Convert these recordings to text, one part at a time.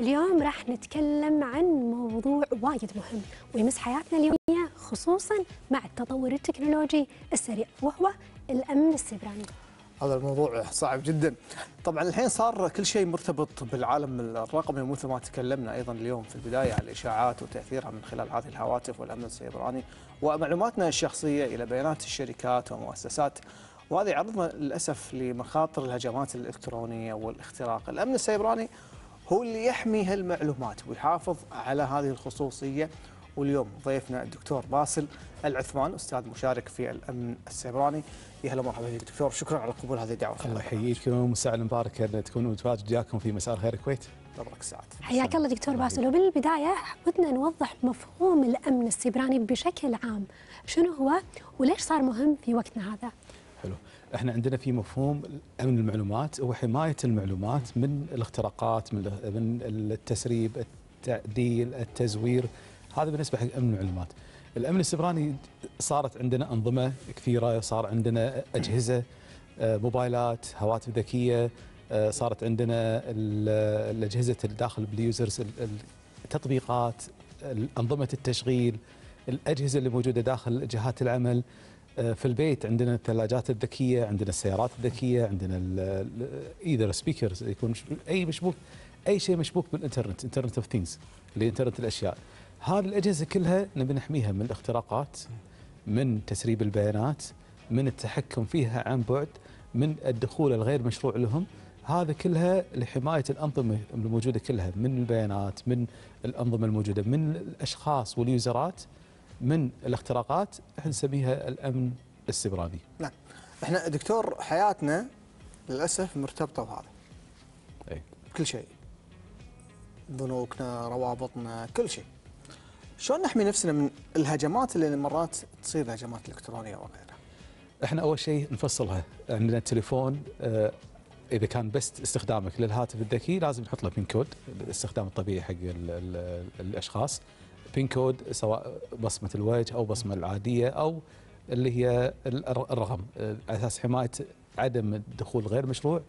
اليوم راح نتكلم عن موضوع وايد مهم ويمس حياتنا اليومية خصوصا مع التطور التكنولوجي السريع وهو الأمن السيبراني هذا الموضوع صعب جدا طبعا الحين صار كل شيء مرتبط بالعالم الرقمي مثل ما تكلمنا ايضا اليوم في البدايه عن الاشاعات وتاثيرها من خلال هذه الهواتف والامن السيبراني ومعلوماتنا الشخصيه الى بيانات الشركات ومؤسسات وهذا يعرضنا للاسف لمخاطر الهجمات الالكترونيه والاختراق الامن السيبراني هو اللي يحمي هالمعلومات ويحافظ على هذه الخصوصية واليوم ضيفنا الدكتور باسل العثمان استاذ مشارك في الامن السيبراني يا هلا ومرحبا بك دكتور شكرا على قبول هذه الدعوه الله يحييكم وساعه مباركه ان تكونوا متواجد وياكم في مسار خير الكويت تبارك ساعات حياك الله دكتور باسل وبالبدايه ودنا نوضح مفهوم الامن السيبراني بشكل عام شنو هو وليش صار مهم في وقتنا هذا حلو احنا عندنا في مفهوم امن المعلومات هو حمايه المعلومات من الاختراقات من من التسريب التعديل التزوير هذا بالنسبه حق امن المعلومات الامن السبراني صارت عندنا انظمه كثيره صار عندنا اجهزه آه، موبايلات هواتف ذكيه آه، صارت عندنا الاجهزه الداخل باليوزرز التطبيقات انظمه التشغيل الاجهزه اللي موجوده داخل جهات العمل آه، في البيت عندنا الثلاجات الذكيه عندنا السيارات الذكيه عندنا ايذر سبيكرز يكون اي مشبوك اي شيء مشبوك بالانترنت انترنت اوف ثينجز اللي انترنت الاشياء هذه الاجهزه كلها نبي نحميها من الاختراقات من تسريب البيانات من التحكم فيها عن بعد من الدخول الغير مشروع لهم هذا كلها لحمايه الانظمه الموجوده كلها من البيانات من الانظمه الموجوده من الاشخاص واليوزرات من الاختراقات احنا نسميها الامن السبراني. نعم. احنا دكتور حياتنا للاسف مرتبطه بهذا. اي بكل شيء. بنوكنا، روابطنا، كل شيء. شلون نحمي نفسنا من الهجمات اللي مرات تصير هجمات الكترونيه وغيرها؟ احنا اول شيء نفصلها عندنا يعني التليفون آه، اذا كان بس استخدامك للهاتف الذكي لازم نحط له بين كود الاستخدام الطبيعي حق الاشخاص بين كود سواء بصمه الوجه او بصمه العاديه او اللي هي الرقم اساس حمايه عدم الدخول غير مشروع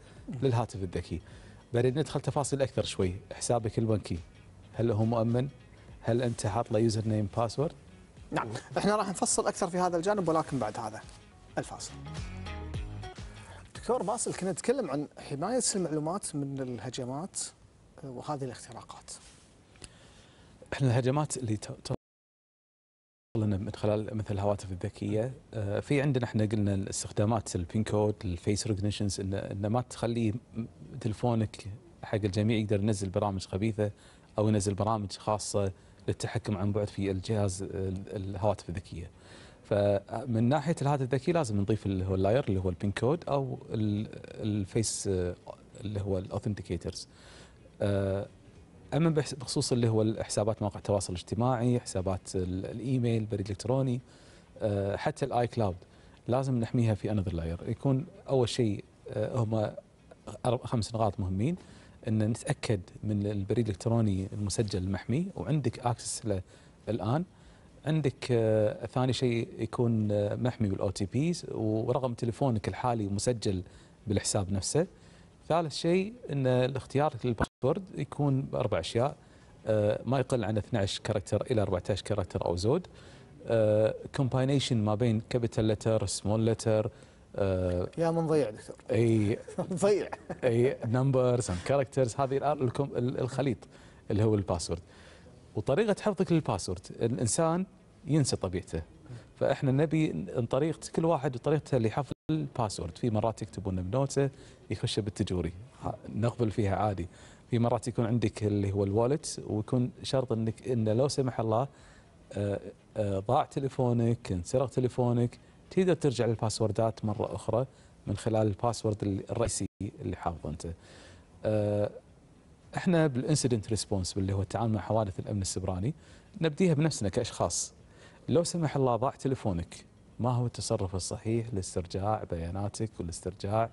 للهاتف الذكي. بعدين ندخل تفاصيل اكثر شوي، حسابك البنكي هل هو مؤمن؟ هل انت حاط له يوزر نيم باسورد؟ نعم، احنا راح نفصل اكثر في هذا الجانب ولكن بعد هذا الفاصل. دكتور باسل كنا نتكلم عن حمايه المعلومات من الهجمات آه، وهذه الاختراقات. احنا الهجمات اللي توصل لنا من خلال مثل الهواتف الذكيه آه، في عندنا احنا قلنا الاستخدامات البين كود الفيس ريكوجنيشنز انه ما تخلي تلفونك حق الجميع يقدر ينزل برامج خبيثه او ينزل برامج خاصه للتحكم عن بعد في الجهاز الهواتف الذكيه. فمن ناحيه الهاتف الذكي لازم نضيف اللي هو اللاير اللي هو البين كود او الفيس آه، اللي هو الاوثنتيكيترز. اما بخصوص اللي هو حسابات مواقع التواصل الاجتماعي، حسابات الايميل، البريد الالكتروني آه، حتى الاي كلاود لازم نحميها في انذر لاير، يكون اول شيء آه، هم خمس نقاط مهمين ان نتاكد من البريد الالكتروني المسجل المحمي وعندك اكسس له الان عندك آه، ثاني شيء يكون محمي بالاو تي بيز ورقم تليفونك الحالي مسجل بالحساب نفسه ثالث شيء ان اختيارك الاختيار بورد يكون باربع اشياء آه، ما يقل عن 12 كاركتر الى 14 كاركتر او زود كومباينيشن آه، ما بين كابيتال لتر سمول لتر يا من ضيع دكتور اي ضيع اي نمبرز كاركترز هذه الخليط اللي هو الباسورد وطريقه حفظك للباسورد الانسان ينسى طبيعته فاحنا نبي طريقه كل واحد وطريقته لحفظ الباسورد في مرات يكتبون بنوته يخش بالتجوري نقبل فيها عادي في مرات يكون عندك اللي هو الوالت ويكون شرط انك انه لو سمح الله آه، آه، ضاع تليفونك انسرق تليفونك تقدر ترجع للباسوردات مره اخرى من خلال الباسورد الرئيسي اللي حافظه انت. آه، احنا بالانسيدنت ريسبونس اللي هو التعامل مع حوادث الامن السبراني نبديها بنفسنا كاشخاص. لو سمح الله ضاع تليفونك ما هو التصرف الصحيح لاسترجاع بياناتك والاسترجاع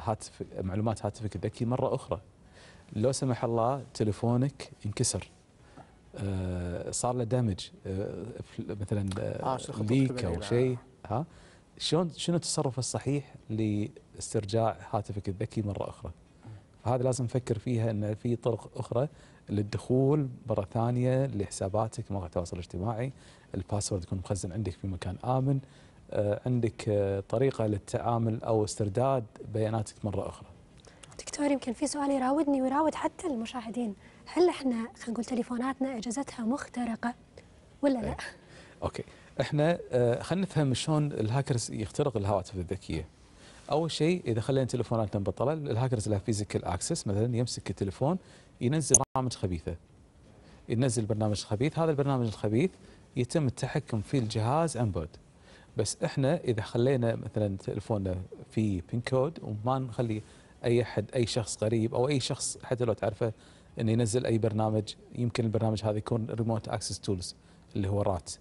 هاتف معلومات هاتفك الذكي مره اخرى لو سمح الله تليفونك انكسر آه، صار له دامج آه، مثلا آه, آه، ليك او شيء ها شلون شنو التصرف الصحيح لاسترجاع هاتفك الذكي مره اخرى؟ فهذا لازم نفكر فيها ان في طرق اخرى للدخول مره ثانيه لحساباتك مواقع التواصل الاجتماعي، الباسورد يكون مخزن عندك في مكان امن، عندك طريقه للتعامل او استرداد بياناتك مره اخرى. دكتور يمكن في سؤال يراودني ويراود حتى المشاهدين هل احنا خلينا نقول تليفوناتنا اجهزتها مخترقه ولا لا؟ اوكي احنا آه، خلينا نفهم شلون الهاكرز يخترق الهواتف الذكيه. اول شيء اذا خلينا تليفوناتنا مبطله الهاكرز لها فيزيكال اكسس مثلا يمسك التليفون ينزل برامج خبيثه. ينزل برنامج خبيث، هذا البرنامج الخبيث يتم التحكم في الجهاز عن بعد. بس احنا اذا خلينا مثلا تليفوننا في بين كود وما نخلي اي احد اي شخص قريب او اي شخص حتى لو تعرفه انه ينزل اي برنامج يمكن البرنامج هذا يكون ريموت اكسس تولز اللي هو رات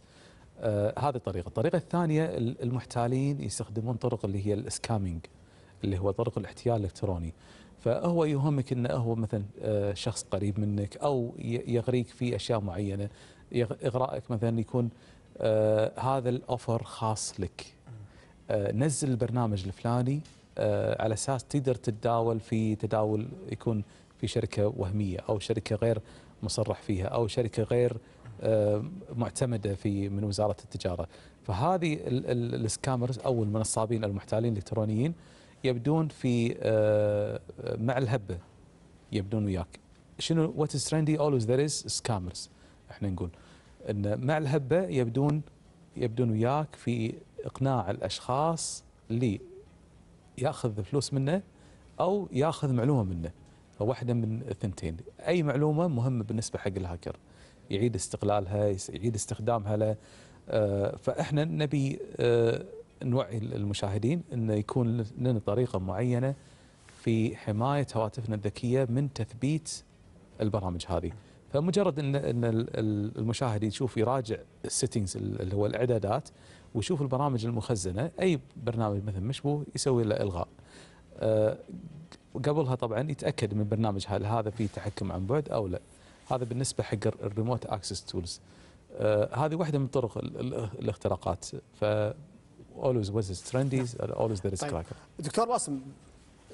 آه هذه الطريقه، الطريقه الثانيه المحتالين يستخدمون طرق اللي هي السكامينج اللي هو طرق الاحتيال الالكتروني فهو يهمك انه هو مثلا آه، شخص قريب منك او يغريك في اشياء معينه اغرائك مثلا يكون آه هذا الاوفر خاص لك آه نزل البرنامج الفلاني آه، على اساس تقدر تتداول في تداول يكون في شركه وهميه او شركه غير مصرح فيها او شركه غير آه، معتمده في من وزاره التجاره فهذه السكامرز او المنصابين المحتالين الالكترونيين يبدون في آه، مع الهبه يبدون وياك شنو وات از ترندي اولويز ذير از سكامرز احنا نقول ان مع الهبه يبدون يبدون وياك في اقناع الاشخاص ياخذ فلوس منه او ياخذ معلومه منه فواحدة من الثنتين اي معلومه مهمه بالنسبه حق الهاكر يعيد استقلالها يعيد استخدامها له آه، فاحنا نبي آه، نوعي المشاهدين ان يكون لنا طريقه معينه في حمايه هواتفنا الذكيه من تثبيت البرامج هذه فمجرد ان المشاهد يشوف يراجع السيتنجز اللي هو الاعدادات ويشوف البرامج المخزنه اي برنامج مثلا مشبوه يسوي له الغاء آه، قبلها طبعا يتاكد من برنامج هل هذا فيه تحكم عن بعد او لا هذا بالنسبه حق الريموت اكسس تولز آه، هذه واحده من طرق الاختراقات ف always was is trendy نعم. always there is طيب. cracker دكتور باسم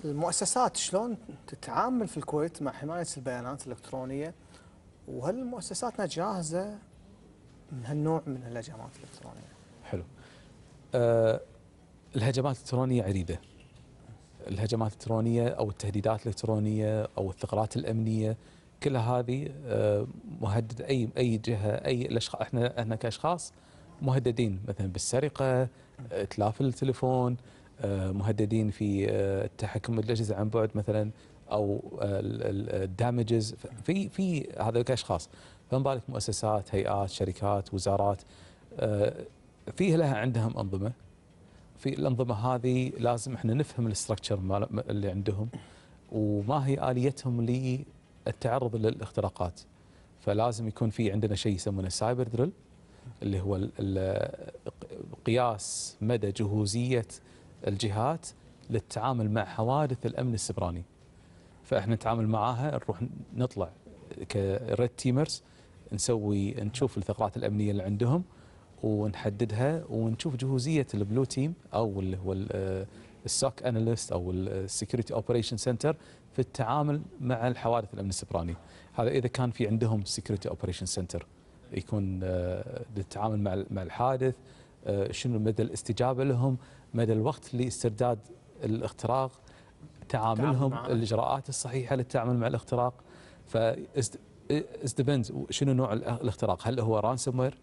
المؤسسات شلون تتعامل في الكويت مع حمايه البيانات الالكترونيه وهل مؤسساتنا جاهزه من هالنوع من الهجمات الالكترونيه حلو أه الهجمات الالكترونيه عديده الهجمات الالكترونيه او التهديدات الالكترونيه او الثغرات الامنيه كل هذه آه، مهدد اي اي جهه اي الاشخاص احنا احنا كاشخاص مهددين مثلا بالسرقه آه، اتلاف التليفون آه، مهددين في التحكم بالاجهزه عن بعد مثلا او الدامجز في في هذا الاشخاص فما بالك مؤسسات هيئات شركات وزارات فيه لها عندهم انظمه في الانظمه هذه لازم احنا نفهم الاستراكشر اللي عندهم وما هي اليتهم للتعرض للاختراقات فلازم يكون في عندنا شيء يسمونه السايبر دريل اللي هو قياس مدى جهوزيه الجهات للتعامل مع حوادث الامن السبراني فاحنا نتعامل معاها نروح نطلع كريد تيمرز نسوي نشوف الثغرات الامنيه اللي عندهم ونحددها ونشوف جهوزيه البلو تيم او اللي هو السوك اناليست او السكيورتي اوبريشن سنتر في التعامل مع الحوادث الامن السبراني هذا اذا كان في عندهم سكيورتي اوبريشن سنتر يكون للتعامل مع مع الحادث شنو مدى الاستجابه لهم مدى الوقت لاسترداد الاختراق تعاملهم الاجراءات الصحيحه للتعامل مع الاختراق ف شنو نوع الاختراق هل هو رانسوم وير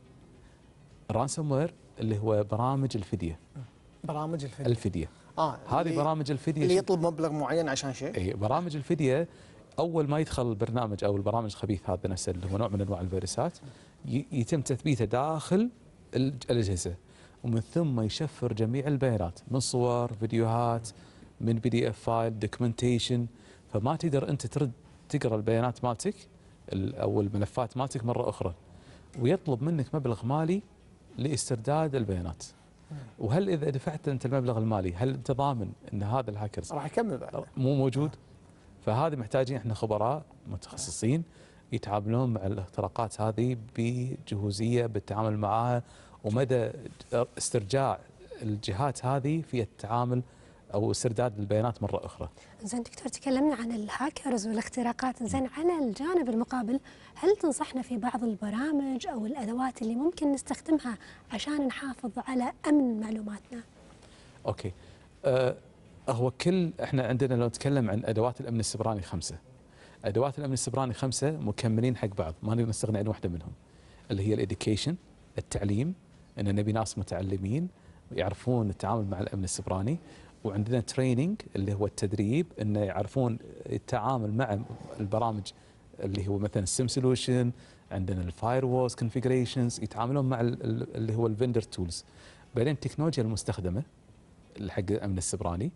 الرانسوم وير اللي هو برامج الفديه برامج الفديه الفديه اه هذه برامج الفديه اللي يطلب مبلغ معين عشان شيء اي برامج الفديه اول ما يدخل البرنامج او البرامج الخبيث هذا نفسه اللي هو نوع من انواع الفيروسات يتم تثبيته داخل الاجهزه ومن ثم يشفر جميع البيانات من صور فيديوهات من بي دي اف فايل دوكيومنتيشن فما تقدر انت ترد تقرا البيانات مالتك او الملفات مالتك مره اخرى ويطلب منك مبلغ مالي لاسترداد البيانات وهل اذا دفعت انت المبلغ المالي هل انت ضامن ان هذا الهاكرز راح يكمل بعد مو موجود فهذه محتاجين احنا خبراء متخصصين يتعاملون مع الاختراقات هذه بجهوزيه بالتعامل معها ومدى استرجاع الجهات هذه في التعامل او استرداد البيانات مره اخرى. زين دكتور تكلمنا عن الهاكرز والاختراقات، زين على الجانب المقابل هل تنصحنا في بعض البرامج او الادوات اللي ممكن نستخدمها عشان نحافظ على امن معلوماتنا؟ اوكي. أه هو كل احنا عندنا لو نتكلم عن ادوات الامن السبراني خمسه. ادوات الامن السبراني خمسه مكملين حق بعض، ما نقدر نستغني عن واحده منهم. اللي هي الاديوكيشن، التعليم، ان نبي ناس متعلمين يعرفون التعامل مع الامن السبراني، وعندنا تريننج اللي هو التدريب انه يعرفون التعامل مع البرامج اللي هو مثلا السيم سولوشن عندنا الفاير وولز كونفيجريشنز يتعاملون مع اللي هو الفندر تولز بعدين التكنولوجيا المستخدمه حق الامن السبراني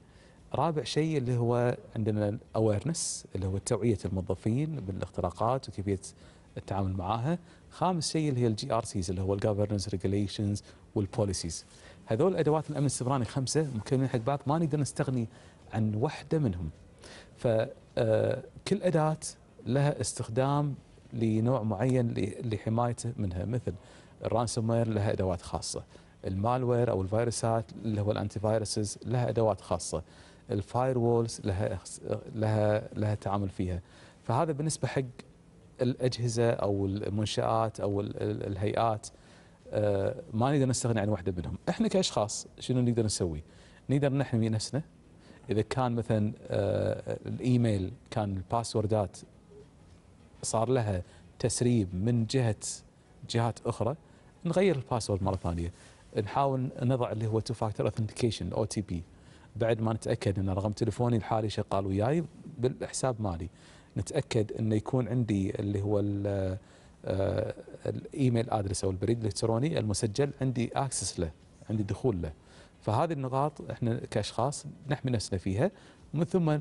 رابع شيء اللي هو عندنا الاويرنس اللي هو توعيه الموظفين بالاختراقات وكيفيه التعامل معاها خامس شيء اللي هي الجي ار سيز اللي هو الجفرنس ريجليشنز والبوليسيز هذول ادوات الامن السبراني خمسه مكملين حق بعض ما نقدر نستغني عن واحده منهم فكل آه، اداه لها استخدام لنوع معين لحمايته منها مثل الرانسوم وير لها ادوات خاصه المالوير او الفيروسات اللي هو الانتي فايروسز لها ادوات خاصه الفاير وولز لها لها لها تعامل فيها فهذا بالنسبه حق الاجهزه او المنشات او الهيئات آه، ما نقدر نستغني عن واحده منهم، احنا كاشخاص شنو نقدر نسوي؟ نقدر نحمي نفسنا اذا كان مثلا آه، الايميل كان الباسوردات صار لها تسريب من جهه جهات اخرى نغير الباسورد مره ثانيه نحاول نضع اللي هو تو فاكتور اثنتيكيشن او تي بي بعد ما نتاكد ان رقم تليفوني الحالي شغال وياي بالحساب مالي نتاكد انه يكون عندي اللي هو الايميل آه، ادرس او البريد الالكتروني المسجل عندي اكسس له عندي دخول له فهذه النقاط احنا كاشخاص نحمي نفسنا فيها من ثم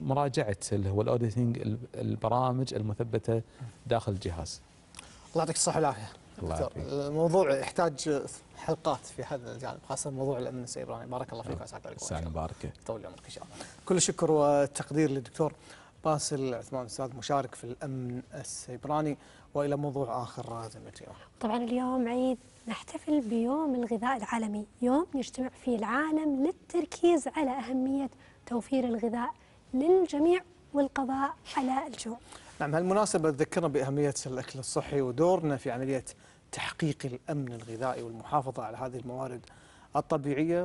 مراجعه اللي هو الاوديتنج البرامج المثبته داخل الجهاز. الله يعطيك الصحه والعافيه. الموضوع آه، يحتاج حلقات في هذا الجانب خاصه موضوع الامن السيبراني بارك الله فيك وسعد الله. الله بارك. طول عمرك ان شاء الله. كل الشكر والتقدير للدكتور باسل عثمان استاذ مشارك في الامن السيبراني والى موضوع اخر زميلتي طبعا اليوم عيد نحتفل بيوم الغذاء العالمي، يوم يجتمع فيه العالم للتركيز على اهميه توفير الغذاء للجميع والقضاء على الجوع. نعم هالمناسبه تذكرنا باهميه الاكل الصحي ودورنا في عمليه تحقيق الامن الغذائي والمحافظه على هذه الموارد الطبيعيه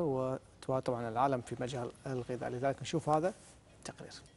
وطبعا العالم في مجال الغذاء، لذلك نشوف هذا التقرير.